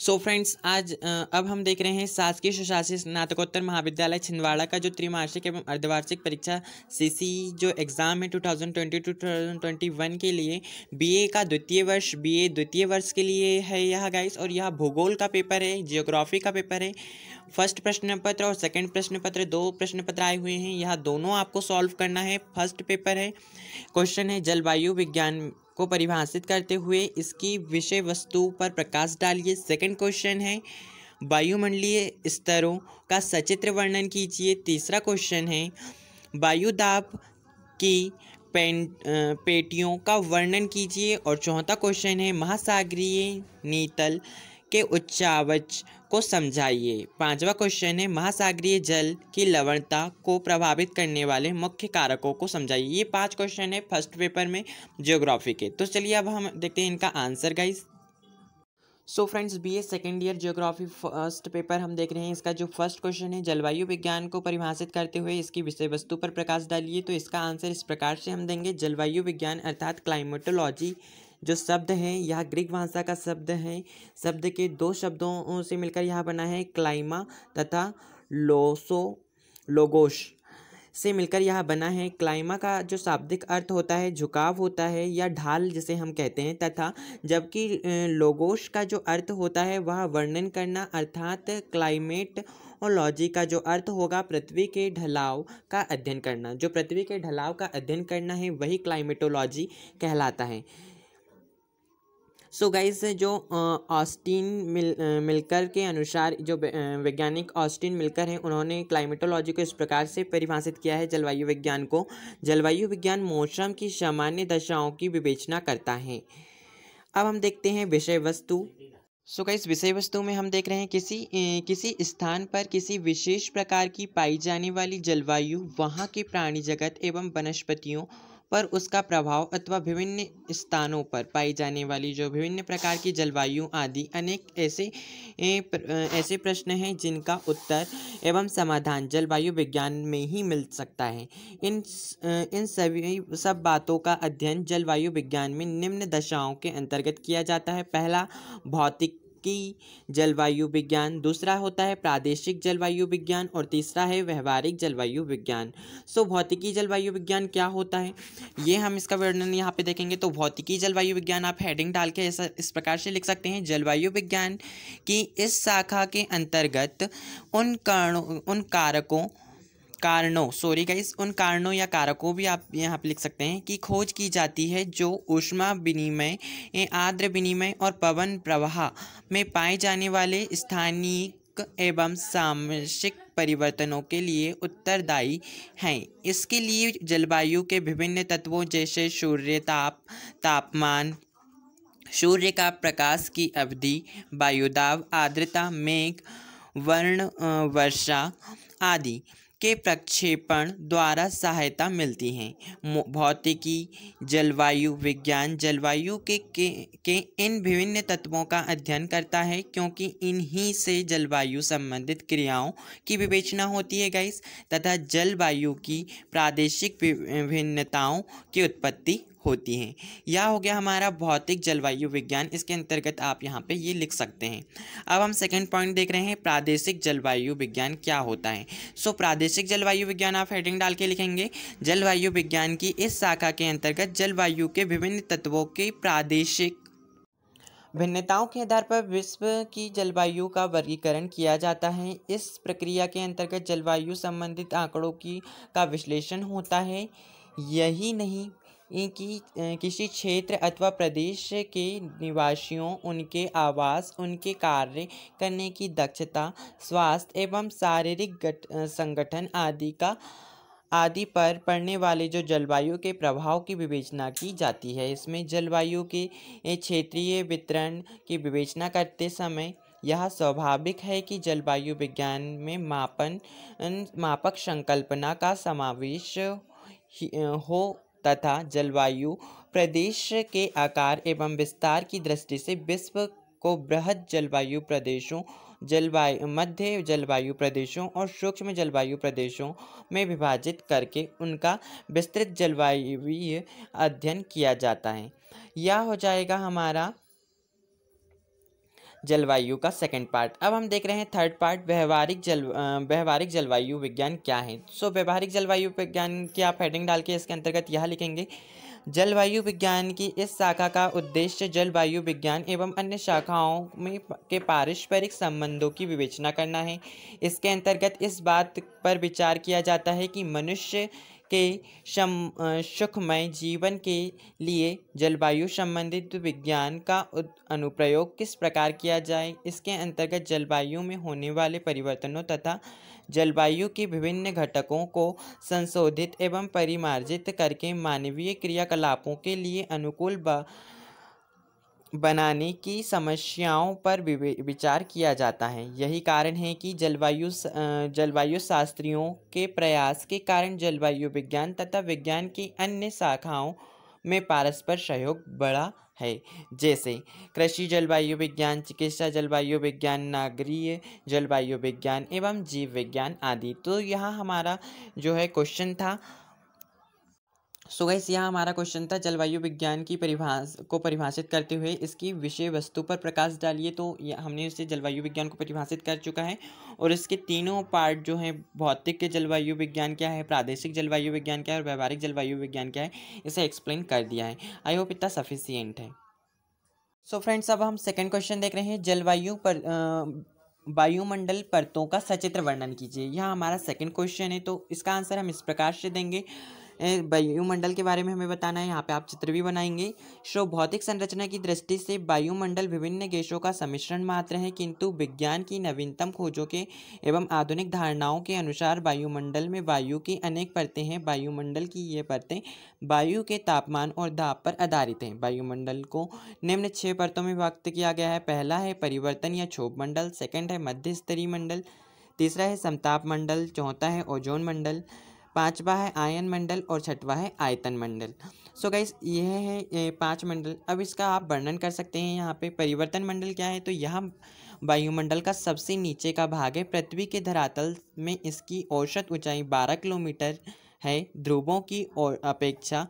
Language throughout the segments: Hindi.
सो so फ्रेंड्स आज अब हम देख रहे हैं शासकीय सुशासित स्नातकोत्तर महाविद्यालय छिंदवाड़ा का जो त्रिमासिक एवं अर्धवार्षिक परीक्षा सीसी जो एग्ज़ाम है 2020 2021 के लिए बीए का द्वितीय वर्ष बीए द्वितीय वर्ष के लिए है यह गाइस और यह भूगोल का पेपर है जियोग्राफी का पेपर है फर्स्ट प्रश्न पत्र और सेकंड प्रश्न पत्र दो प्रश्न पत्र आए हुए हैं यह दोनों आपको सॉल्व करना है फर्स्ट पेपर है क्वेश्चन है जलवायु विज्ञान को परिभाषित करते हुए इसकी विषय वस्तु पर प्रकाश डालिए सेकंड क्वेश्चन है वायुमंडलीय स्तरों का सचित्र वर्णन कीजिए तीसरा क्वेश्चन है वायुदाब की पेटियों का वर्णन कीजिए और चौथा क्वेश्चन है महासागरीय नीतल के उच्चावच को समझाइए पांचवा क्वेश्चन है महासागरीय जल की लवणता को प्रभावित करने वाले मुख्य कारकों को समझाइए ये पांच क्वेश्चन है फर्स्ट पेपर में जियोग्राफी के तो चलिए अब हम देखते हैं इनका answer guys so friends B A second year geography first paper हम देख रहे हैं इसका जो फर्स्ट क्वेश्चन है जलवायु विज्ञान को परिभाषित करते हुए इसकी विषय वस्तु पर प्रकाश डालिए तो इसका आंसर इस प्रकार से हम देंगे जलवायु विज्ञान अर्थात क्लाइमेटोलॉजी जो शब्द हैं यह ग्रीक भाषा का शब्द है शब्द के दो शब्दों से मिलकर यह बना है क्लाइमा तथा लोसो लोगोश से मिलकर यह बना है क्लाइमा का जो शाब्दिक अर्थ होता है झुकाव होता है या ढाल जिसे हम कहते हैं तथा जबकि लोगोश का जो अर्थ होता है वह वर्णन करना अर्थात क्लाइमेट और लॉजी का जो अर्थ होगा पृथ्वी के ढलाव का अध्ययन करना जो पृथ्वी के ढलाव का अध्ययन करना है वही क्लाइमेटोलॉजी कहलाता है सो so गाइज जो ऑस्टिन मिल मिलकर के अनुसार जो वैज्ञानिक ऑस्टिन मिलकर हैं उन्होंने क्लाइमेटोलॉजी को इस प्रकार से परिभाषित किया है जलवायु विज्ञान को जलवायु विज्ञान मौसम की सामान्य दशाओं की विवेचना करता है अब हम देखते हैं विषय वस्तु सो so विषय वस्तु में हम देख रहे हैं किसी ए, किसी स्थान पर किसी विशेष प्रकार की पाई जाने वाली जलवायु वहाँ के प्राणी जगत एवं वनस्पतियों पर उसका प्रभाव अथवा विभिन्न स्थानों पर पाई जाने वाली जो विभिन्न प्रकार की जलवायु आदि अनेक ऐसे ऐसे प्रश्न हैं जिनका उत्तर एवं समाधान जलवायु विज्ञान में ही मिल सकता है इन इन सभी सब बातों का अध्ययन जलवायु विज्ञान में निम्न दशाओं के अंतर्गत किया जाता है पहला भौतिक की जलवायु विज्ञान दूसरा होता है प्रादेशिक जलवायु विज्ञान और तीसरा है व्यवहारिक जलवायु विज्ञान सो भौतिकी जलवायु विज्ञान क्या होता है ये हम इसका वर्णन यहाँ पे देखेंगे तो भौतिकी जलवायु विज्ञान आप हेडिंग डाल के ऐसा इस प्रकार से लिख सकते हैं जलवायु विज्ञान की इस शाखा के अंतर्गत उन कारणों उन कारकों कारणों सॉरी गाइस उन कारणों या कारकों भी आप यहाँ पर लिख सकते हैं कि खोज की जाती है जो ऊष्मा विनिमय आर्द्र विनिमय और पवन प्रवाह में पाए जाने वाले स्थानीय एवं सामसिक परिवर्तनों के लिए उत्तरदायी हैं इसके लिए जलवायु के विभिन्न तत्वों जैसे सूर्य ताप तापमान सूर्य का प्रकाश की अवधि वायुदाव आर्द्रता मेघ वर्ण वर्षा आदि के प्रक्षेपण द्वारा सहायता मिलती है भौतिकी जलवायु विज्ञान जलवायु के, के के इन विभिन्न तत्वों का अध्ययन करता है क्योंकि इन्हीं से जलवायु संबंधित क्रियाओं की विवेचना होती है गाइस तथा जलवायु की प्रादेशिक विभिन्नताओं की उत्पत्ति होती हैं यह हो गया हमारा भौतिक जलवायु विज्ञान इसके अंतर्गत आप यहाँ पे ये लिख सकते हैं अब हम सेकेंड पॉइंट देख रहे हैं प्रादेशिक जलवायु विज्ञान क्या होता है सो प्रादेशिक जलवायु विज्ञान आप हेडिंग डाल के लिखेंगे जलवायु विज्ञान की इस शाखा के अंतर्गत जलवायु के विभिन्न तत्वों के प्रादेशिक भिन्नताओं के आधार पर विश्व की जलवायु का वर्गीकरण किया जाता है इस प्रक्रिया के अंतर्गत जलवायु संबंधित आंकड़ों की का विश्लेषण होता है यही नहीं इनकी किसी क्षेत्र अथवा प्रदेश के निवासियों उनके आवास उनके कार्य करने की दक्षता स्वास्थ्य एवं शारीरिक संगठन आदि का आदि पर पड़ने वाले जो जलवायु के प्रभाव की विवेचना की जाती है इसमें जलवायु के क्षेत्रीय वितरण की विवेचना करते समय यह स्वाभाविक है कि जलवायु विज्ञान में मापन मापक संकल्पना का समावेश हो तथा जलवायु प्रदेश के आकार एवं विस्तार की दृष्टि से विश्व को बृहद जलवायु प्रदेशों जलवायु मध्य जलवायु प्रदेशों और सूक्ष्म जलवायु प्रदेशों में विभाजित करके उनका विस्तृत जलवायु अध्ययन किया जाता है यह हो जाएगा हमारा जलवायु का सेकंड पार्ट अब हम देख रहे हैं थर्ड पार्ट व्यवहारिक जल व्यवहारिक जलवायु विज्ञान क्या है सो so, व्यवहारिक जलवायु विज्ञान की आप हेडिंग डाल के इसके अंतर्गत यह लिखेंगे जलवायु विज्ञान की इस शाखा का उद्देश्य जलवायु विज्ञान एवं अन्य शाखाओं में के पारस्परिक संबंधों की विवेचना करना है इसके अंतर्गत इस बात पर विचार किया जाता है कि मनुष्य के सुखमय जीवन के लिए जलवायु संबंधित विज्ञान का अनुप्रयोग किस प्रकार किया जाए इसके अंतर्गत जलवायु में होने वाले परिवर्तनों तथा जलवायु के विभिन्न घटकों को संशोधित एवं परिमार्जित करके मानवीय क्रियाकलापों के लिए अनुकूल बनाने की समस्याओं पर विचार किया जाता है यही कारण है कि जलवायु जलवायु शास्त्रियों के प्रयास के कारण जलवायु विज्ञान तथा विज्ञान की अन्य शाखाओं में पारस्पर सहयोग बढ़ा है जैसे कृषि जलवायु विज्ञान चिकित्सा जलवायु विज्ञान नागरीय जलवायु विज्ञान एवं जीव विज्ञान आदि तो यह हमारा जो है क्वेश्चन था सो गैस यहाँ हमारा क्वेश्चन था जलवायु विज्ञान की परिभाष को परिभाषित करते हुए इसकी विषय वस्तु पर प्रकाश डालिए तो हमने इसे जलवायु विज्ञान को परिभाषित कर चुका है और इसके तीनों पार्ट जो हैं भौतिक के जलवायु विज्ञान क्या है प्रादेशिक जलवायु विज्ञान क्या है और व्यावहारिक जलवायु विज्ञान क्या है इसे एक्सप्लेन कर दिया है आई होप इतना सफिशियंट है सो so फ्रेंड्स अब हम सेकेंड क्वेश्चन देख रहे हैं जलवायु पर वायुमंडल परतों का सचित्र वर्णन कीजिए यह हमारा सेकेंड क्वेश्चन है तो इसका आंसर हम इस प्रकार से देंगे वायुमंडल के बारे में हमें बताना है यहाँ पे आप चित्र भी बनाएंगे सो भौतिक संरचना की दृष्टि से वायुमंडल विभिन्न गैसों का सम्मिश्रण मात्र है किंतु विज्ञान की नवीनतम खोजों के एवं आधुनिक धारणाओं के अनुसार वायुमंडल में वायु की अनेक परतें हैं वायुमंडल की ये परतें वायु के तापमान और धाप पर आधारित हैं वायुमंडल को निम्न छः परतों में व्यक्त किया गया है पहला है परिवर्तन या क्षोभ मंडल सेकेंड है मध्य स्तरीय मंडल तीसरा है समताप मंडल चौथा है ओजोन मंडल पांचवा है आयन मंडल और छठवा है आयतन मंडल सो so गाइस यह है पांच मंडल अब इसका आप वर्णन कर सकते हैं यहाँ पे परिवर्तन मंडल क्या है तो यह वायुमंडल का सबसे नीचे का भाग है पृथ्वी के धरातल में इसकी औसत ऊंचाई 12 किलोमीटर है ध्रुवों की और अपेक्षा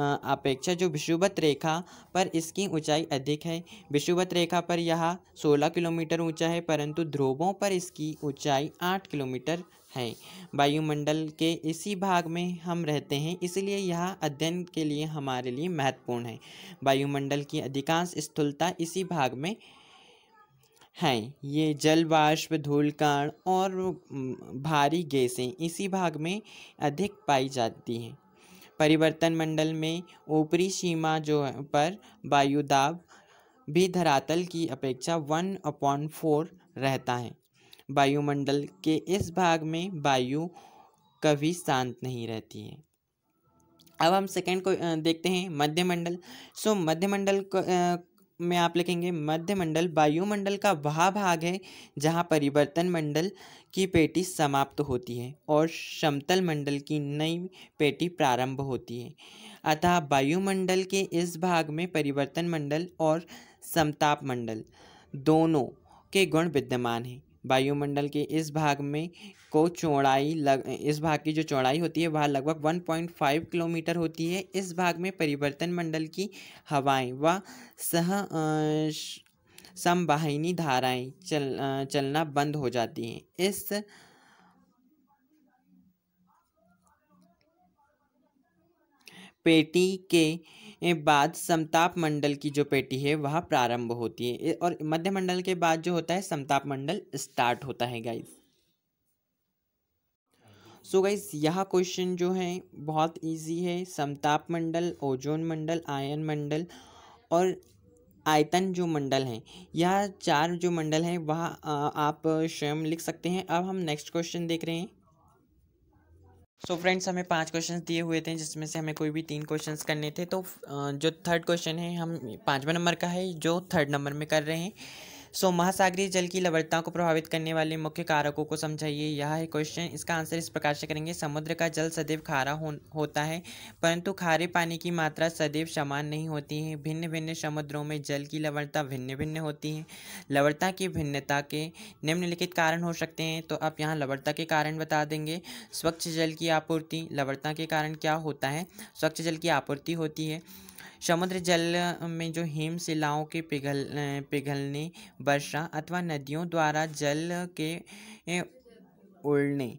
अपेक्षा जो विषुवत रेखा पर इसकी ऊंचाई अधिक है विषुवत रेखा पर यह 16 किलोमीटर ऊंचा है परंतु ध्रुवों पर इसकी ऊंचाई 8 किलोमीटर हैं वायुमंडल के इसी भाग में हम रहते हैं इसलिए यह अध्ययन के लिए हमारे लिए महत्वपूर्ण है वायुमंडल की अधिकांश स्थूलता इसी भाग में हैं ये जल बाष्प धूलकण और भारी गैसें इसी भाग में अधिक पाई जाती हैं परिवर्तन मंडल में ऊपरी सीमा जो पर वायुदाब भी धरातल की अपेक्षा वन अपॉन फोर रहता है वायुमंडल के इस भाग में वायु कभी शांत नहीं रहती है अब हम सेकंड को देखते हैं मध्यमंडल सो मध्यमंडल में आप लिखेंगे मध्यमंडल वायुमंडल का वह भाग है जहाँ परिवर्तन मंडल की पेटी समाप्त होती है और समतल मंडल की नई पेटी प्रारंभ होती है अतः वायुमंडल के इस भाग में परिवर्तन मंडल और समताप मंडल दोनों के गुण विद्यमान हैं वायुमंडल के इस भाग में को चौड़ाई लग इस भाग की जो चौड़ाई होती है वह लगभग 1.5 किलोमीटर होती है इस भाग में परिवर्तन मंडल की हवाएं व सह समवाहिनी धाराएं चल चलना बंद हो जाती हैं इस पेटी के बाद समताप मंडल की जो पेटी है वह प्रारंभ होती है और मध्य मंडल के बाद जो होता है समताप मंडल स्टार्ट होता है गाइस सो गाइस यह क्वेश्चन जो है बहुत इजी है समताप मंडल ओजोन मंडल आयन मंडल और आयतन जो मंडल हैं यह चार जो मंडल हैं वह आप स्वयं लिख सकते हैं अब हम नेक्स्ट क्वेश्चन देख रहे हैं सो so फ्रेंड्स हमें पांच क्वेश्चंस दिए हुए थे जिसमें से हमें कोई भी तीन क्वेश्चंस करने थे तो जो थर्ड क्वेश्चन है हम पाँचवा नंबर का है जो थर्ड नंबर में कर रहे हैं सो महासागरीय जल की लवणता को प्रभावित करने वाले मुख्य कारकों को समझाइए यह है क्वेश्चन इसका आंसर इस प्रकार से करेंगे समुद्र का जल सदैव खारा हो, होता है परंतु खारे पानी की मात्रा सदैव समान नहीं होती है भिन्न भिन्न समुद्रों में जल की लवणता भिन्न भिन्न होती है लवणता की भिन्नता के निम्नलिखित कारण हो सकते हैं तो आप यहाँ लवणता के कारण बता देंगे स्वच्छ जल की आपूर्ति लवणता के कारण क्या होता है स्वच्छ जल की आपूर्ति होती है समुद्र जल में जो हिम शिलाओं के पिघल पिघलने वर्षा अथवा नदियों द्वारा जल के उड़ने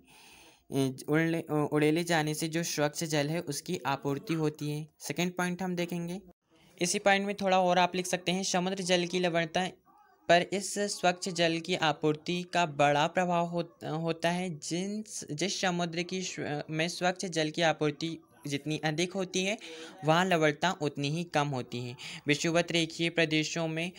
उड़ने उड़ेले जाने से जो स्वच्छ जल है उसकी आपूर्ति होती है सेकेंड पॉइंट हम देखेंगे इसी पॉइंट में थोड़ा और आप लिख सकते हैं समुद्र जल की लवणता पर इस स्वच्छ जल की आपूर्ति का बड़ा प्रभाव हो, होता है जिन जिस समुद्र की में स्वच्छ जल की आपूर्ति जितनी अधिक होती है वहाँ लवणता उतनी ही कम होती है विषुवत रेखीय प्रदेशों में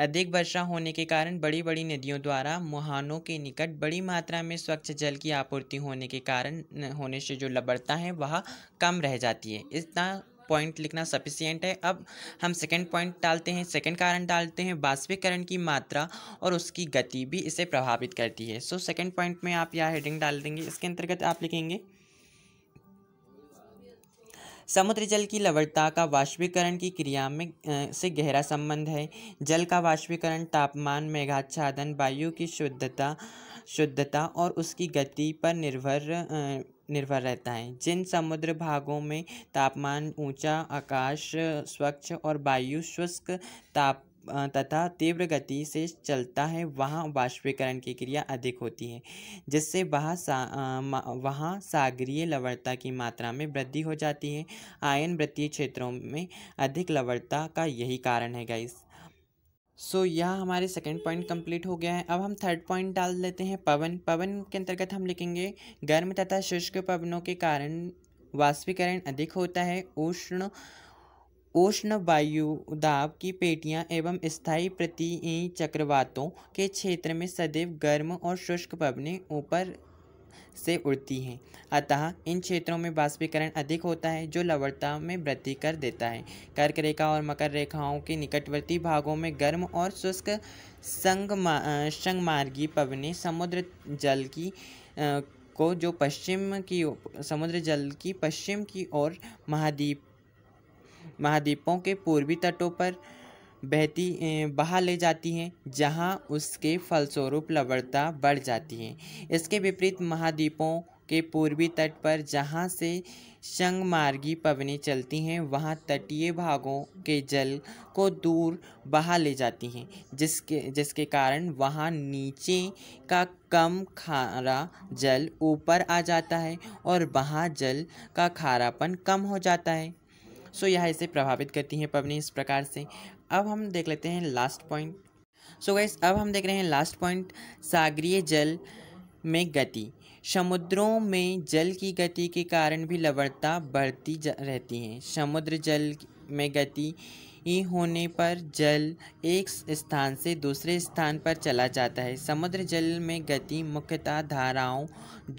अधिक वर्षा होने के कारण बड़ी बड़ी नदियों द्वारा मुहानों के निकट बड़ी मात्रा में स्वच्छ जल की आपूर्ति होने के कारण होने से जो लबड़ता है वह कम रह जाती है इतना पॉइंट लिखना सफिशियंट है अब हम सेकेंड पॉइंट डालते हैं सेकेंड कारण डालते हैं वाष्पीकरण की मात्रा और उसकी गति भी इसे प्रभावित करती है सो सेकेंड पॉइंट में आप यह हेडिंग डाल देंगे इसके अंतर्गत आप लिखेंगे समुद्र जल की लवणता का वाष्पीकरण की क्रिया में से गहरा संबंध है जल का वाष्पीकरण तापमान मेघाच्छादन वायु की शुद्धता शुद्धता और उसकी गति पर निर्भर निर्भर रहता है जिन समुद्र भागों में तापमान ऊंचा आकाश स्वच्छ और वायु शुष्क ताप तथा तीव्र गति से चलता है वहाँ वाष्पीकरण की क्रिया अधिक होती है जिससे वहाँ सा, वहाँ सागरीय लवणता की मात्रा में वृद्धि हो जाती है आयन वृत्तीय क्षेत्रों में अधिक लवणता का यही कारण है गाइस सो so, यह हमारे सेकंड पॉइंट कंप्लीट हो गया है अब हम थर्ड पॉइंट डाल देते हैं पवन पवन के अंतर्गत हम लिखेंगे गर्म तथा शुष्क पवनों के कारण वाष्पीकरण अधिक होता है उष्ण उष्ण वायु दाब की पेटियां एवं स्थायी प्रति चक्रवातों के क्षेत्र में सदैव गर्म और शुष्क पवने ऊपर से उड़ती हैं अतः इन क्षेत्रों में बाष्पीकरण अधिक होता है जो लवणता में वृद्धि कर देता है कर्क रेखा और मकर रेखाओं के निकटवर्ती भागों में गर्म और शुष्क संगमा संगमार्गी पवने समुद्र जल की आ, को जो पश्चिम की समुद्र जल की पश्चिम की ओर महाद्वीप महाद्वीपों के पूर्वी तटों पर बहती बहा ले जाती हैं जहां उसके फलस्वरूप लवणता बढ़ जाती है इसके विपरीत महाद्वीपों के पूर्वी तट पर जहां से संगमार्गी पवनें चलती हैं वहां तटीय भागों के जल को दूर बहा ले जाती हैं जिसके जिसके कारण वहां नीचे का कम खारा जल ऊपर आ जाता है और वहां जल का खारापन कम हो जाता है सो यह इसे प्रभावित करती है पवनी इस प्रकार से अब हम देख लेते हैं लास्ट पॉइंट सो गैस अब हम देख रहे हैं लास्ट पॉइंट सागरीय जल में गति समुद्रों में जल की गति के कारण भी लवणता बढ़ती रहती है समुद्र जल में गति ही होने पर जल एक स्थान से दूसरे स्थान पर चला जाता है समुद्र जल में गति मुख्यतः धाराओं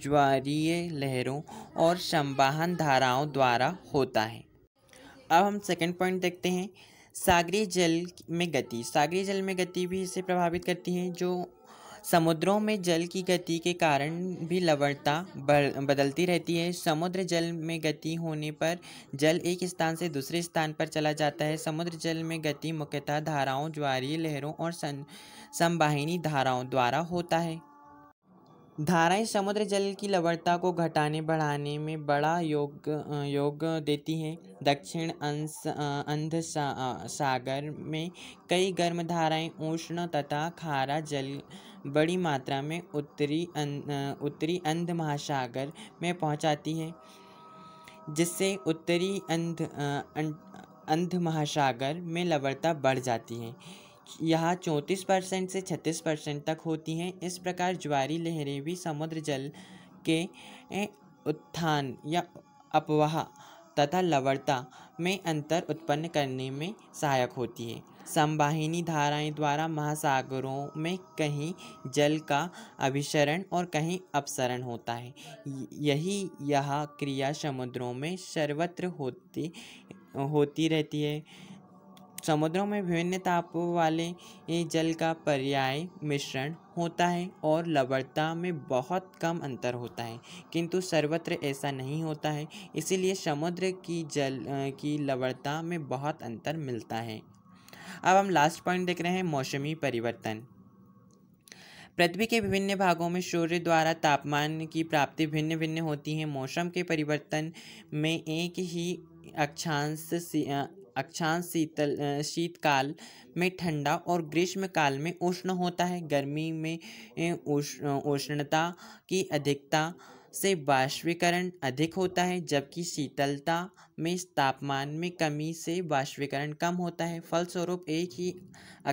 ज्वारीय लहरों और संवाहन धाराओं द्वारा होता है अब हम सेकेंड पॉइंट देखते हैं सागरी जल में गति सागरी जल में गति भी इसे प्रभावित करती है जो समुद्रों में जल की गति के कारण भी लवणता बदलती रहती है समुद्र जल में गति होने पर जल एक स्थान से दूसरे स्थान पर चला जाता है समुद्र जल में गति मुख्यतः धाराओं ज्वारीय लहरों और संवाहिनी धाराओं द्वारा होता है धाराएं समुद्र जल की लवणता को घटाने बढ़ाने में बड़ा योग योग देती हैं दक्षिण अंश अंध सा, सागर में कई गर्म धाराएं उष्ण तथा खारा जल बड़ी मात्रा में उत्तरी अं, उत्तरी अंध महासागर में पहुंचाती है जिससे उत्तरी अंध अंध महासागर में लवणता बढ़ जाती है यहाँ चौंतीस परसेंट से छत्तीस परसेंट तक होती हैं इस प्रकार ज्वारी लहरें भी समुद्र जल के उत्थान या अपवाह तथा लवणता में अंतर उत्पन्न करने में सहायक होती है संवाहिनी धाराएं द्वारा महासागरों में कहीं जल का अभिसरण और कहीं अपसरण होता है यही यह क्रिया समुद्रों में सर्वत्र होती होती रहती है समुद्रों में विभिन्न तापों वाले जल का पर्याय मिश्रण होता है और लवणता में बहुत कम अंतर होता है किंतु सर्वत्र ऐसा नहीं होता है इसीलिए समुद्र की जल की लवणता में बहुत अंतर मिलता है अब हम लास्ट पॉइंट देख रहे हैं मौसमी परिवर्तन पृथ्वी के विभिन्न भागों में सूर्य द्वारा तापमान की प्राप्ति भिन्न भिन्न होती है मौसम के परिवर्तन में एक ही अक्षांश अक्षांश शीतल शीतकाल में ठंडा और ग्रीष्मकाल में उष्ण होता है गर्मी में उष्णता की अधिकता से वाष्पीकरण अधिक होता है जबकि शीतलता में तापमान में कमी से वाष्पीकरण कम होता है फलस्वरूप एक ही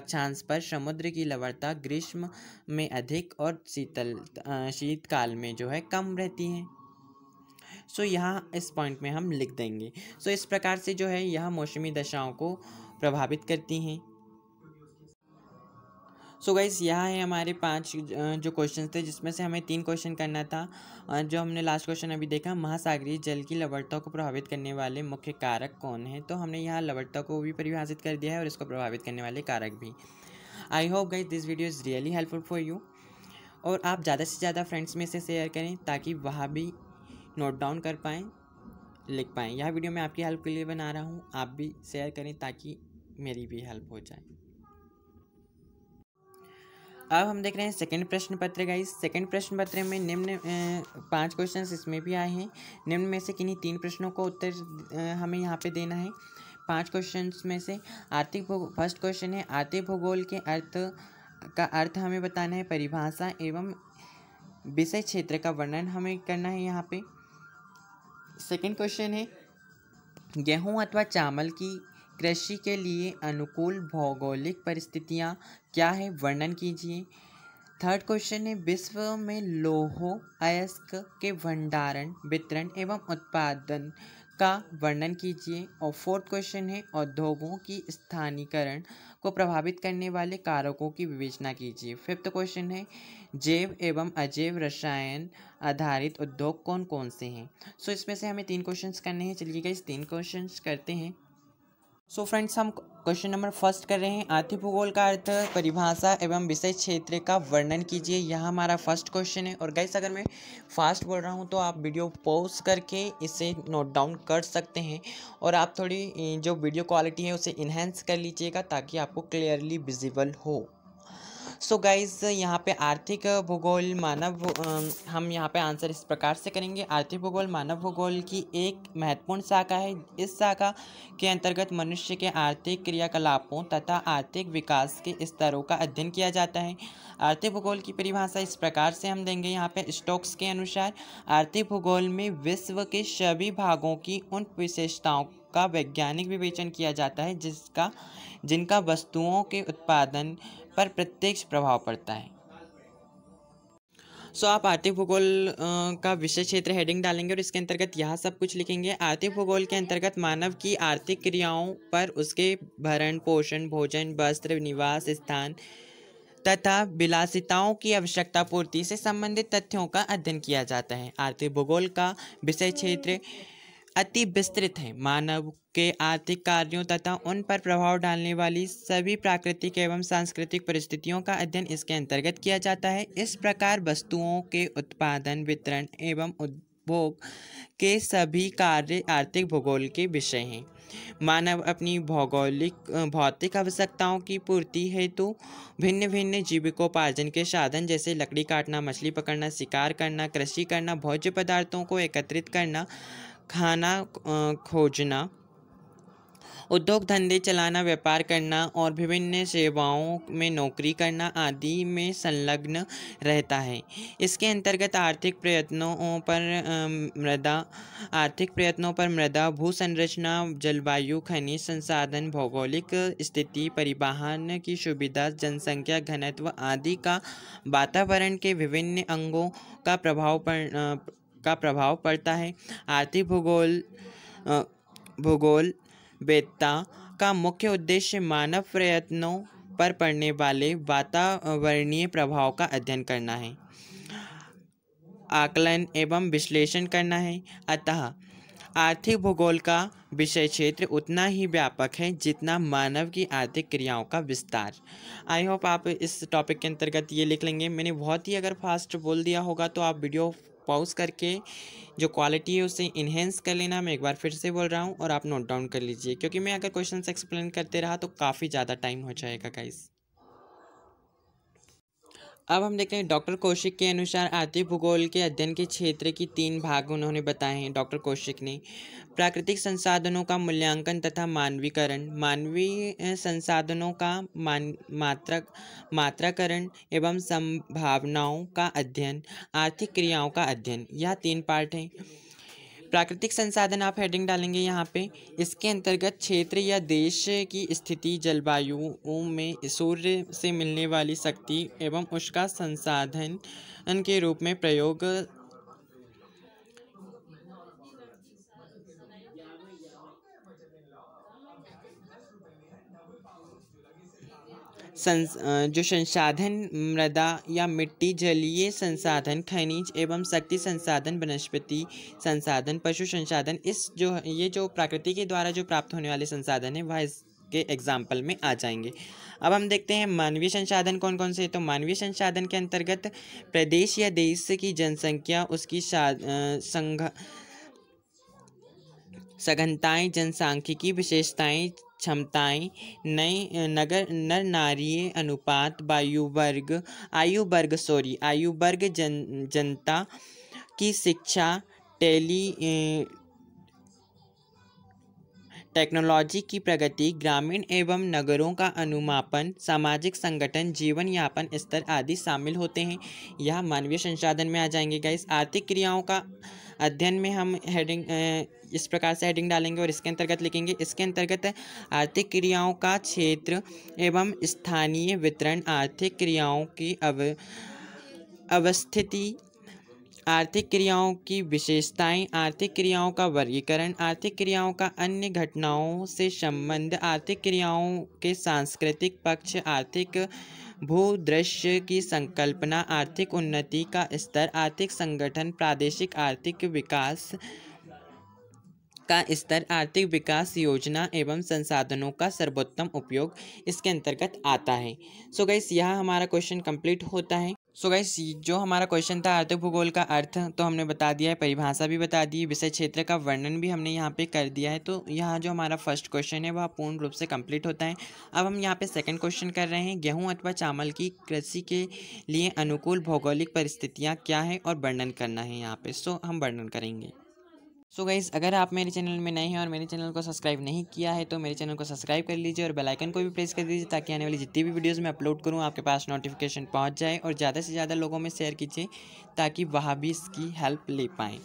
अक्षांश पर समुद्र की लवणता ग्रीष्म में अधिक और शीतल शीतकाल में जो है कम रहती है सो यहाँ इस पॉइंट में हम लिख देंगे सो इस प्रकार से जो है यह मौसमी दशाओं को प्रभावित करती हैं सो गाइज गाइस यह है हमारे पांच जो क्वेश्चन थे जिसमें से हमें तीन क्वेश्चन करना था जो हमने लास्ट क्वेश्चन अभी देखा महासागरीय जल की लवणता को प्रभावित करने वाले मुख्य कारक कौन है तो हमने यहाँ लवणता को भी परिभाषित कर दिया है और इसको प्रभावित करने वाले कारक भी I hope guys this video is really helpful for you और आप ज़्यादा से ज़्यादा फ्रेंड्स में से शेयर करें ताकि वह भी नोट डाउन कर पाएँ लिख पाएँ यह वीडियो मैं आपकी हेल्प के लिए बना रहा हूँ आप भी शेयर करें ताकि मेरी भी हेल्प हो जाए अब हम देख रहे हैं सेकंड प्रश्न पत्र गाइस सेकंड प्रश्न पत्र में निम्न पांच क्वेश्चंस इसमें भी आए हैं निम्न में से किन्हीं तीन प्रश्नों को उत्तर हमें यहाँ पे देना है पांच क्वेश्चंस में से आर्थिक फर्स्ट क्वेश्चन है आर्थिक भूगोल के अर्थ का अर्थ हमें बताना है परिभाषा एवं विषय क्षेत्र का वर्णन हमें करना है यहाँ पर सेकेंड क्वेश्चन है गेहूँ अथवा चावल की कृषि के लिए अनुकूल भौगोलिक परिस्थितियाँ क्या है वर्णन कीजिए थर्ड क्वेश्चन है विश्व में लोहो अयस्क के भंडारण वितरण एवं उत्पादन का वर्णन कीजिए और फोर्थ क्वेश्चन है औद्योगों की स्थानीकरण को प्रभावित करने वाले कारकों की विवेचना कीजिए फिफ्थ क्वेश्चन है जैव एवं अजैव रसायन आधारित उद्योग कौन कौन से हैं सो so, इसमें से हमें तीन क्वेश्चंस करने हैं चलिए इस तीन क्वेश्चंस करते हैं सो so फ्रेंड्स हम क्वेश्चन नंबर फर्स्ट कर रहे हैं आर्थिक भूगोल का अर्थ परिभाषा एवं विषय क्षेत्र का वर्णन कीजिए यह हमारा फर्स्ट क्वेश्चन है और गैस अगर मैं फास्ट बोल रहा हूँ तो आप वीडियो पॉज करके इसे नोट डाउन कर सकते हैं और आप थोड़ी जो वीडियो क्वालिटी है उसे इन्हेंस कर लीजिएगा ताकि आपको क्लियरली विजिबल हो सो गाइज यहाँ पे आर्थिक भूगोल मानव हम यहाँ पे आंसर इस प्रकार से करेंगे आर्थिक भूगोल मानव भूगोल की एक महत्वपूर्ण शाखा है इस शाखा के अंतर्गत मनुष्य के आर्थिक क्रियाकलापों तथा आर्थिक विकास के स्तरों का अध्ययन किया जाता है आर्थिक भूगोल की परिभाषा इस प्रकार से हम देंगे यहाँ पे स्टोक्स के अनुसार आर्थिक भूगोल में विश्व के सभी भागों की उन विशेषताओं का वैज्ञानिक विवेचन किया जाता है जिसका जिनका वस्तुओं के उत्पादन पर प्रत्यक्ष प्रभाव पड़ता है सो so, आप आर्थिक भूगोल का विषय क्षेत्र हेडिंग डालेंगे और इसके अंतर्गत यह सब कुछ लिखेंगे आर्थिक भूगोल के अंतर्गत मानव की आर्थिक क्रियाओं पर उसके भरण पोषण भोजन वस्त्र निवास स्थान तथा विलासिताओं की आवश्यकता पूर्ति से संबंधित तथ्यों का अध्ययन किया जाता है आर्थिक भूगोल का विषय क्षेत्र अति विस्तृत हैं मानव के आर्थिक कार्यों तथा उन पर प्रभाव डालने वाली सभी प्राकृतिक एवं सांस्कृतिक परिस्थितियों का अध्ययन इसके अंतर्गत किया जाता है इस प्रकार वस्तुओं के उत्पादन वितरण एवं उपभोग के सभी कार्य आर्थिक भूगोल के विषय हैं मानव अपनी भौगोलिक भौतिक आवश्यकताओं की पूर्ति हेतु तो भिन्न भिन्न जीविकोपार्जन के साधन जैसे लकड़ी काटना मछली पकड़ना शिकार करना कृषि करना भोज्य पदार्थों को एकत्रित करना खाना खोजना उद्योग धंधे चलाना व्यापार करना और विभिन्न सेवाओं में नौकरी करना आदि में संलग्न रहता है इसके अंतर्गत आर्थिक प्रयत्नों पर मृदा आर्थिक प्रयत्नों पर मृदा संरचना जलवायु खनिज संसाधन भौगोलिक स्थिति परिवहन की सुविधा जनसंख्या घनत्व आदि का वातावरण के विभिन्न अंगों का प्रभाव पर का प्रभाव पड़ता है आर्थिक भूगोल भूगोल वेदता का मुख्य उद्देश्य मानव प्रयत्नों पर पड़ने वाले वातावरणीय प्रभाव का अध्ययन करना है आकलन एवं विश्लेषण करना है अतः आर्थिक भूगोल का विषय क्षेत्र उतना ही व्यापक है जितना मानव की आर्थिक क्रियाओं का विस्तार आई होप आप इस टॉपिक के अंतर्गत ये लिख लेंगे मैंने बहुत ही अगर फास्ट बोल दिया होगा तो आप वीडियो पॉज करके जो क्वालिटी है उसे इन्हेंस कर लेना मैं एक बार फिर से बोल रहा हूँ और आप नोट डाउन कर लीजिए क्योंकि मैं अगर क्वेश्चन एक्सप्लेन करते रहा तो काफ़ी ज़्यादा टाइम हो जाएगा गाइज़ अब हम देखते हैं डॉक्टर कौशिक के अनुसार आर्थिक भूगोल के अध्ययन के क्षेत्र की तीन भाग उन्होंने बताए हैं डॉक्टर कौशिक ने प्राकृतिक संसाधनों का मूल्यांकन तथा मानवीकरण मानवीय संसाधनों का मान मात्रा मात्राकरण एवं संभावनाओं का अध्ययन आर्थिक क्रियाओं का अध्ययन यह तीन पार्ट हैं प्राकृतिक संसाधन आप हेडिंग डालेंगे यहाँ पे इसके अंतर्गत क्षेत्र या देश की स्थिति जलवायु में सूर्य से मिलने वाली शक्ति एवं उसका संसाधन के रूप में प्रयोग सं जो संसाधन मृदा या मिट्टी जलीय संसाधन खनिज एवं शक्ति संसाधन वनस्पति संसाधन पशु संसाधन इस जो ये जो प्रकृति के द्वारा जो प्राप्त होने वाले संसाधन हैं वह के एग्जाम्पल में आ जाएंगे अब हम देखते हैं मानवीय संसाधन कौन कौन से तो मानवीय संसाधन के अंतर्गत प्रदेश या देश की जनसंख्या उसकी संघ सघनताएँ जनसांख्यिकी विशेषताएँ क्षमताएं नए नगर नर नारी अनुपात वायु वर्ग आयु वर्ग सॉरी आयु वर्ग जन जनता की शिक्षा टेली टेक्नोलॉजी की प्रगति ग्रामीण एवं नगरों का अनुमापन सामाजिक संगठन जीवन यापन स्तर आदि शामिल होते हैं यह मानवीय संसाधन में आ जाएंगे गाइस आर्थिक क्रियाओं का अध्ययन में हम हेडिंग इस प्रकार से हेडिंग डालेंगे और इसके अंतर्गत लिखेंगे इसके अंतर्गत आर्थिक क्रियाओं का क्षेत्र एवं स्थानीय वितरण आर्थिक क्रियाओं की अव अवस्थिति आर्थिक क्रियाओं की विशेषताएं आर्थिक क्रियाओं का वर्गीकरण आर्थिक क्रियाओं का अन्य घटनाओं से संबंध आर्थिक क्रियाओं के सांस्कृतिक पक्ष आर्थिक भूदृश्य की संकल्पना आर्थिक उन्नति का स्तर आर्थिक संगठन प्रादेशिक आर्थिक विकास का स्तर आर्थिक विकास योजना एवं संसाधनों का सर्वोत्तम उपयोग इसके अंतर्गत आता है सो so यह हमारा क्वेश्चन कंप्लीट होता है सो so गाइस जो हमारा क्वेश्चन था आर्थिक भूगोल का अर्थ तो हमने बता दिया है परिभाषा भी बता दी विषय क्षेत्र का वर्णन भी हमने यहाँ पे कर दिया है तो यहाँ जो हमारा फर्स्ट क्वेश्चन है वह पूर्ण रूप से कंप्लीट होता है अब हम यहाँ पे सेकंड क्वेश्चन कर रहे हैं गेहूँ अथवा चावल की कृषि के लिए अनुकूल भौगोलिक परिस्थितियाँ क्या है और वर्णन करना है यहाँ पर सो हम वर्णन करेंगे सो so गाइज़ अगर आप मेरे चैनल में नए हैं और मेरे चैनल को सब्सक्राइब नहीं किया है तो मेरे चैनल को सब्सक्राइब कर लीजिए और बेल आइकन को भी प्रेस कर दीजिए ताकि आने वाली जितनी भी वीडियोस मैं अपलोड करूं आपके पास नोटिफिकेशन पहुंच जाए और ज़्यादा से ज़्यादा लोगों में शेयर कीजिए ताकि वह भी इसकी हेल्प ले पाएँ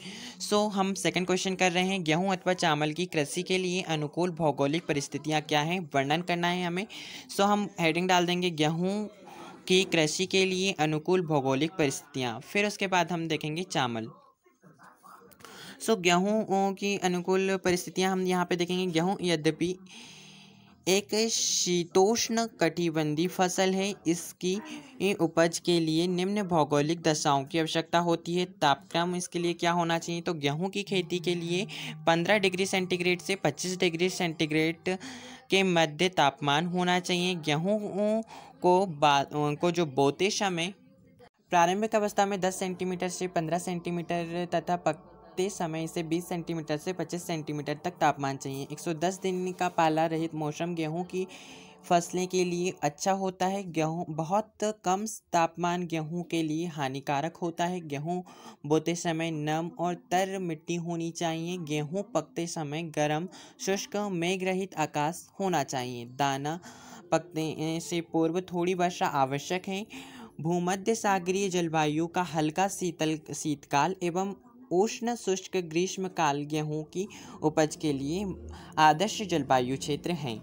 सो so, हम सेकेंड क्वेश्चन कर रहे हैं गेहूँ अथवा चावल की कृषि के लिए अनुकूल भौगोलिक परिस्थितियाँ क्या हैं वर्णन करना है हमें सो so, हम हेडिंग डाल देंगे गेहूँ की कृषि के लिए अनुकूल भौगोलिक परिस्थितियाँ फिर उसके बाद हम देखेंगे चावल सो गेहूँ की अनुकूल परिस्थितियाँ हम यहाँ पे देखेंगे गेहूँ यद्यपि एक शीतोष्ण कटिबंधी फसल है इसकी उपज के लिए निम्न भौगोलिक दशाओं की आवश्यकता होती है तापक्रम इसके लिए क्या होना चाहिए तो गेहूं की खेती के लिए 15 डिग्री सेंटीग्रेड से 25 डिग्री सेंटीग्रेड के मध्य तापमान होना चाहिए गेहूं को बा को जो बोते समय प्रारंभिक अवस्था में 10 सेंटीमीटर से 15 सेंटीमीटर तथा पक उगते समय इसे 20 सेंटीमीटर से 25 सेंटीमीटर तक तापमान चाहिए 110 दिन का पाला रहित मौसम गेहूं की फसलें के लिए अच्छा होता है गेहूं बहुत कम तापमान गेहूं के लिए हानिकारक होता है गेहूँ बोते समय नम और तर मिट्टी होनी चाहिए गेहूँ पकते समय गर्म शुष्क मेघ रहित आकाश होना चाहिए दाना पकने से पूर्व थोड़ी वर्षा आवश्यक है भूमध्य सागरीय जलवायु का हल्का शीतल शीतकाल एवं उष्ण शुष्क ग्रीष्मकाल गेहूँ की उपज के लिए आदर्श जलवायु क्षेत्र हैं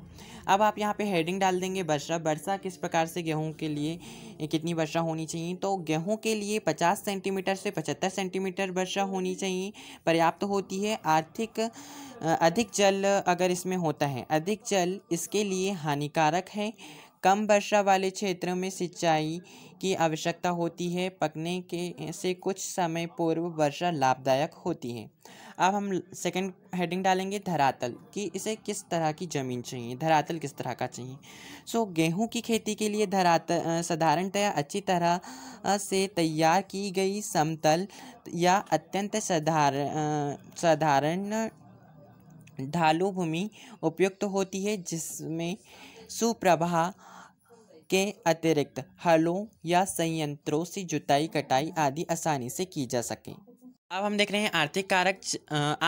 अब आप यहाँ पे हेडिंग डाल देंगे वर्षा वर्षा किस प्रकार से गेहूँ के लिए कितनी वर्षा होनी चाहिए तो गेहूँ के लिए 50 सेंटीमीटर से 75 सेंटीमीटर वर्षा होनी चाहिए पर्याप्त तो होती है आर्थिक अधिक जल अगर इसमें होता है अधिक जल इसके लिए हानिकारक है कम वर्षा वाले क्षेत्र में सिंचाई की आवश्यकता होती है पकने के से कुछ समय पूर्व वर्षा लाभदायक होती है अब हम सेकंड हेडिंग डालेंगे धरातल कि इसे किस तरह की ज़मीन चाहिए धरातल किस तरह का चाहिए सो गेहूं की खेती के लिए धरातल साधारणतया अच्छी तरह से तैयार की गई समतल या अत्यंत साधारण साधारण ढालू भूमि उपयुक्त तो होती है जिसमें सुप्रभा के अतिरिक्त हलों या संयंत्रों से जुताई कटाई आदि आसानी से की जा सके अब हम देख रहे हैं आर्थिक कारक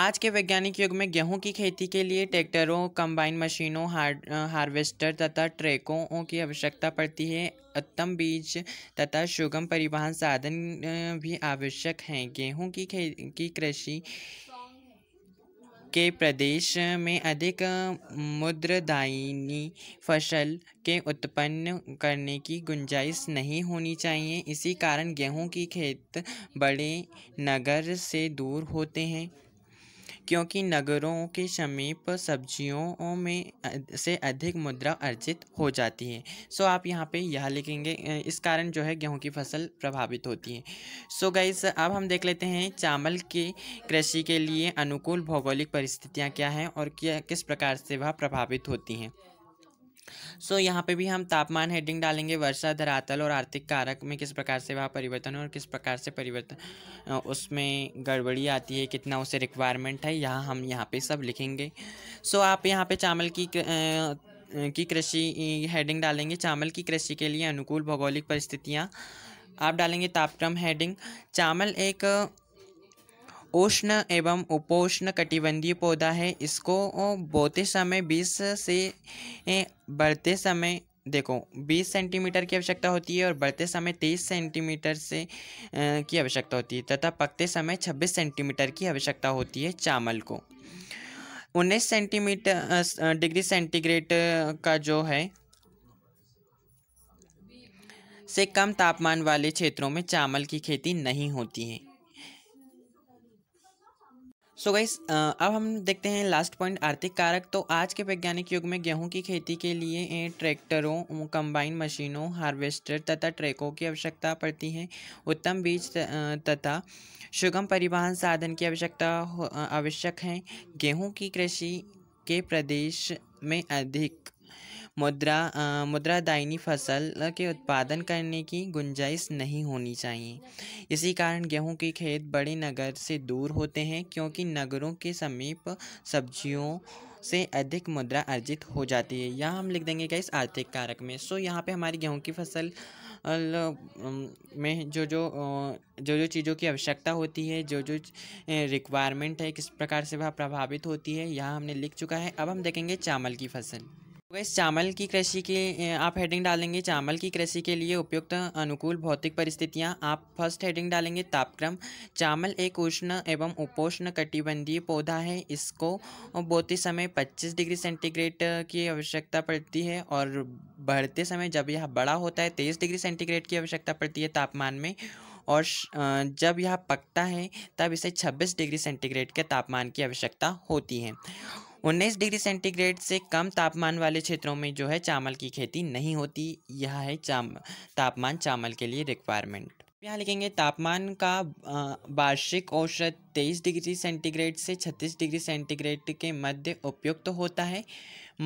आज के वैज्ञानिक युग में गेहूं की खेती के लिए ट्रैक्टरों कंबाइन मशीनों हार, हार्वेस्टर तथा ट्रैकों की आवश्यकता पड़ती है उत्तम बीज तथा सुगम परिवहन साधन भी आवश्यक हैं गेहूं की खे की कृषि के प्रदेश में अधिक मुद्रदायिनी फसल के उत्पन्न करने की गुंजाइश नहीं होनी चाहिए इसी कारण गेहूं की खेत बड़े नगर से दूर होते हैं क्योंकि नगरों के समीप सब्जियों में से अधिक मुद्रा अर्जित हो जाती है सो आप यहाँ पे यह लिखेंगे इस कारण जो है गेहूँ की फसल प्रभावित होती है सो गाइस अब हम देख लेते हैं चावल की कृषि के लिए अनुकूल भौगोलिक परिस्थितियाँ क्या हैं और क्या किस प्रकार से वह प्रभावित होती हैं सो so, यहाँ पे भी हम तापमान हेडिंग डालेंगे वर्षा धरातल और आर्थिक कारक में किस प्रकार से वहाँ परिवर्तन और किस प्रकार से परिवर्तन उसमें गड़बड़ी आती है कितना उसे रिक्वायरमेंट है यहाँ हम यहाँ पे सब लिखेंगे सो so, आप यहाँ पे चावल की की कृषि हेडिंग डालेंगे चावल की कृषि के लिए अनुकूल भौगोलिक परिस्थितियाँ आप डालेंगे तापक्रम हेडिंग चावल एक उष्ण एवं उपोष्ण कटिबंधीय पौधा है इसको बोते समय बीस से बढ़ते समय देखो 20 सेंटीमीटर की आवश्यकता होती है और बढ़ते समय 23 सेंटीमीटर से की आवश्यकता होती है तथा पकते समय 26 सेंटीमीटर की आवश्यकता होती है चावल को 19 सेंटीमीटर डिग्री सेंटीग्रेड का जो है से कम तापमान वाले क्षेत्रों में चावल की खेती नहीं होती है सो गाइस uh, अब हम देखते हैं लास्ट पॉइंट आर्थिक कारक तो आज के वैज्ञानिक युग में गेहूं की खेती के लिए ट्रैक्टरों कंबाइन मशीनों हार्वेस्टर तथा ट्रैकों की आवश्यकता पड़ती है उत्तम बीज तथा सुगम परिवहन साधन की आवश्यकता आवश्यक है गेहूं की कृषि के प्रदेश में अधिक मुद्रा दायनी फसल के उत्पादन करने की गुंजाइश नहीं होनी चाहिए इसी कारण गेहूं के खेत बड़े नगर से दूर होते हैं क्योंकि नगरों के समीप सब्जियों से अधिक मुद्रा अर्जित हो जाती है यहाँ हम लिख देंगे इस आर्थिक कारक में सो यहाँ पे हमारी गेहूँ की फसल में जो जो जो जो चीज़ों की आवश्यकता होती है जो जो रिक्वायरमेंट है किस प्रकार से वह प्रभावित होती है यहाँ हमने लिख चुका है अब हम देखेंगे चावल की फसल वैसे तो चावल की कृषि के आप हेडिंग डालेंगे चावल की कृषि के लिए उपयुक्त अनुकूल भौतिक परिस्थितियां आप फर्स्ट हेडिंग डालेंगे तापक्रम चावल एक उष्ण एवं उपोष्ण कटिबंधीय पौधा है इसको बोते समय 25 डिग्री सेंटीग्रेड की आवश्यकता पड़ती है और बढ़ते समय जब यह बड़ा होता है तेईस डिग्री सेंटीग्रेड की आवश्यकता पड़ती है तापमान में और जब यह पकता है तब इसे छब्बीस डिग्री सेंटीग्रेड के तापमान की आवश्यकता होती है 19 डिग्री सेंटीग्रेड से कम तापमान वाले क्षेत्रों में जो है चावल की खेती नहीं होती यह है चाम तापमान चावल के लिए रिक्वायरमेंट यहाँ लिखेंगे तापमान का वार्षिक औसत तेईस डिग्री सेंटीग्रेड से छत्तीस डिग्री सेंटीग्रेड के मध्य उपयुक्त तो होता है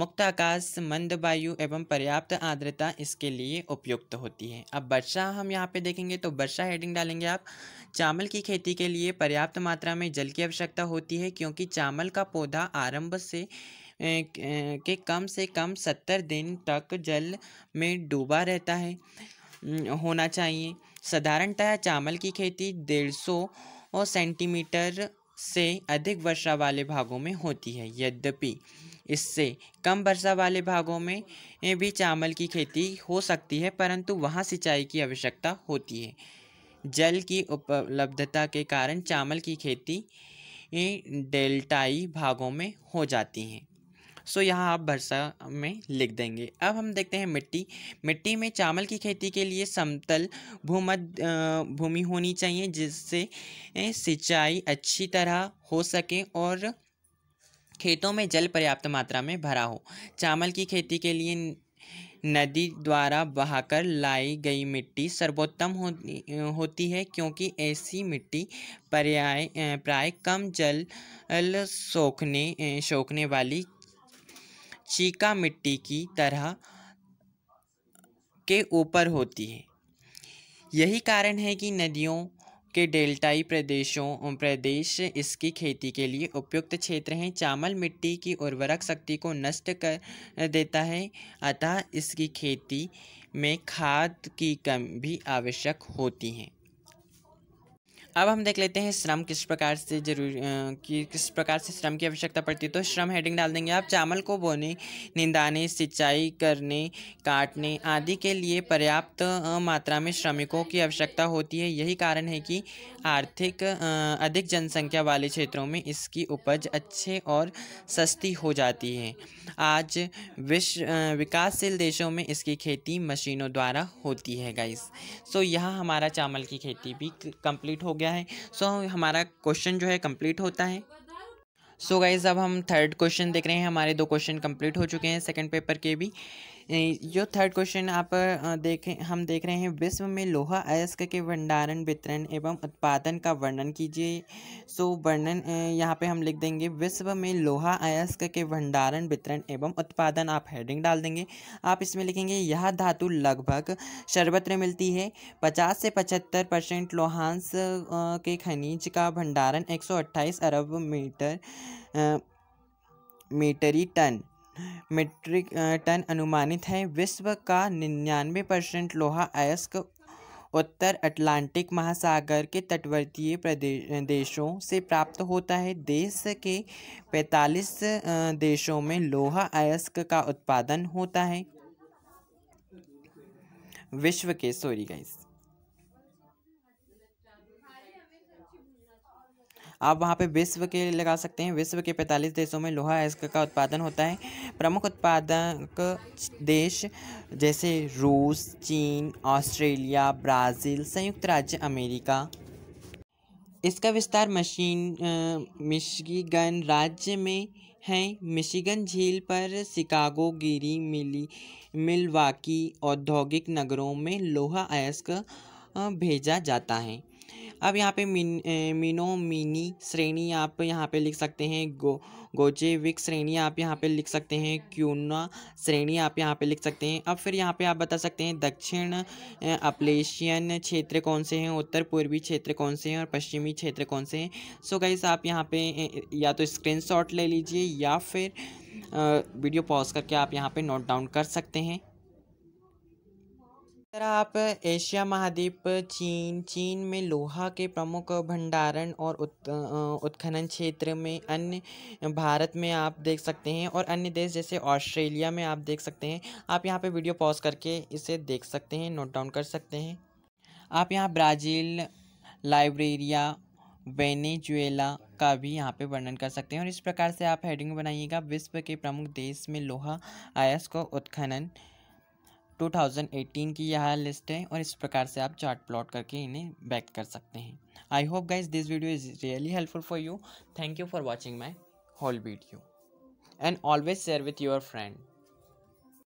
मुक्त आकाश मंद वायु एवं पर्याप्त आर्द्रता इसके लिए उपयुक्त होती है अब वर्षा हम यहाँ पे देखेंगे तो वर्षा हेडिंग डालेंगे आप चावल की खेती के लिए पर्याप्त मात्रा में जल की आवश्यकता होती है क्योंकि चावल का पौधा आरंभ से के कम से कम सत्तर दिन तक जल में डूबा रहता है होना चाहिए साधारणतः चावल की खेती डेढ़ सौ सेंटीमीटर से अधिक वर्षा वाले भागों में होती है यद्यपि इससे कम वर्षा वाले भागों में भी चावल की खेती हो सकती है परंतु वहाँ सिंचाई की आवश्यकता होती है जल की उपलब्धता के कारण चावल की खेती डेल्टाई भागों में हो जाती हैं सो यहाँ आप वर्षा में लिख देंगे अब हम देखते हैं मिट्टी मिट्टी में चावल की खेती के लिए समतल भूमत भूमि होनी चाहिए जिससे सिंचाई अच्छी तरह हो सके और खेतों में जल पर्याप्त मात्रा में भरा हो चावल की खेती के लिए नदी द्वारा बहाकर लाई गई मिट्टी सर्वोत्तम हो, होती है क्योंकि ऐसी मिट्टी पर्याय प्राय कम जल सोखने सोखने वाली चीका मिट्टी की तरह के ऊपर होती है यही कारण है कि नदियों के डेल्टाई प्रदेशों प्रदेश इसकी खेती के लिए उपयुक्त क्षेत्र हैं चावल मिट्टी की उर्वरक शक्ति को नष्ट कर देता है अतः इसकी खेती में खाद की कम भी आवश्यक होती है अब हम देख लेते हैं श्रम किस प्रकार से जरूरी कि किस प्रकार से श्रम की आवश्यकता पड़ती है तो श्रम हेडिंग डाल देंगे आप चावल को बोने निंदाने सिंचाई करने काटने आदि के लिए पर्याप्त मात्रा में श्रमिकों की आवश्यकता होती है यही कारण है कि आर्थिक अधिक जनसंख्या वाले क्षेत्रों में इसकी उपज अच्छे और सस्ती हो जाती है आज विश्व विकासशील देशों में इसकी खेती मशीनों द्वारा होती है गाइस सो यहाँ हमारा चावल की खेती भी कंप्लीट हो गया गया है सो so, हमारा क्वेश्चन जो है कंप्लीट होता है सो so गाइज़ अब हम थर्ड क्वेश्चन देख रहे हैं हमारे दो क्वेश्चन कंप्लीट हो चुके हैं सेकंड पेपर के भी जो थर्ड क्वेश्चन आप देखें हम देख रहे हैं विश्व में लोहा अयस्क के भंडारण वितरण एवं उत्पादन का वर्णन कीजिए सो वर्णन यहाँ पे हम लिख देंगे विश्व में लोहा अयस्क के भंडारण वितरण एवं उत्पादन आप हेडिंग डाल देंगे आप इसमें लिखेंगे यह धातु लगभग सर्वत्र मिलती है पचास से पचहत्तर परसेंट लोहांश के खनिज का भंडारण एक अरब मीटर मीटरी टन मीट्रिक टन अनुमानित है विश्व का निन्यानवे परसेंट लोहा अयस्क उत्तर अटलांटिक महासागर के तटवर्तीय देशों से प्राप्त होता है देश के 45 देशों में लोहा अयस्क का उत्पादन होता है विश्व के सॉरी गाइस आप वहाँ पे विश्व के लगा सकते हैं विश्व के 45 देशों में लोहा अयस्क का उत्पादन होता है प्रमुख उत्पादक देश जैसे रूस चीन ऑस्ट्रेलिया ब्राज़ील संयुक्त राज्य अमेरिका इसका विस्तार मशीन मिशिगन राज्य में है मिशिगन झील पर शिकागो गिरी मिली मिलवाकी औद्योगिक नगरों में लोहा अयस्क भेजा जाता है अब यहाँ पे मिन मिनी श्रेणी आप यहाँ पे लिख सकते हैं गो गोजेविक श्रेणी आप यहाँ पे लिख सकते हैं क्यूना श्रेणी आप यहाँ पे लिख सकते हैं अब फिर यहाँ पे आप बता सकते हैं दक्षिण अपलेशियन क्षेत्र कौन से हैं उत्तर पूर्वी क्षेत्र कौन से हैं और पश्चिमी क्षेत्र कौन से हैं सो गाइस आप यहाँ पे या तो शॉट ले लीजिए या फिर वीडियो पॉज करके आप यहाँ पर नोट डाउन कर सकते हैं तरह आप एशिया महाद्वीप चीन चीन में लोहा के प्रमुख भंडारण और उत, उत्खनन क्षेत्र में अन्य भारत में आप देख सकते हैं और अन्य देश जैसे ऑस्ट्रेलिया में आप देख सकते हैं आप यहाँ पे वीडियो पॉज करके इसे देख सकते हैं नोट डाउन कर सकते हैं आप यहाँ ब्राज़ील लाइब्रेरिया वेनेजुएला का भी यहाँ पे वर्णन कर सकते हैं और इस प्रकार से आप हेडिंग बनाइएगा विश्व के प्रमुख देश में लोहा आयस को उत्खनन 2018 की यह लिस्ट है और इस प्रकार से आप चार्ट प्लॉट करके इन्हें बैक कर सकते हैं I hope guys this video is really helpful for you thank you for watching my whole video and always share with your friend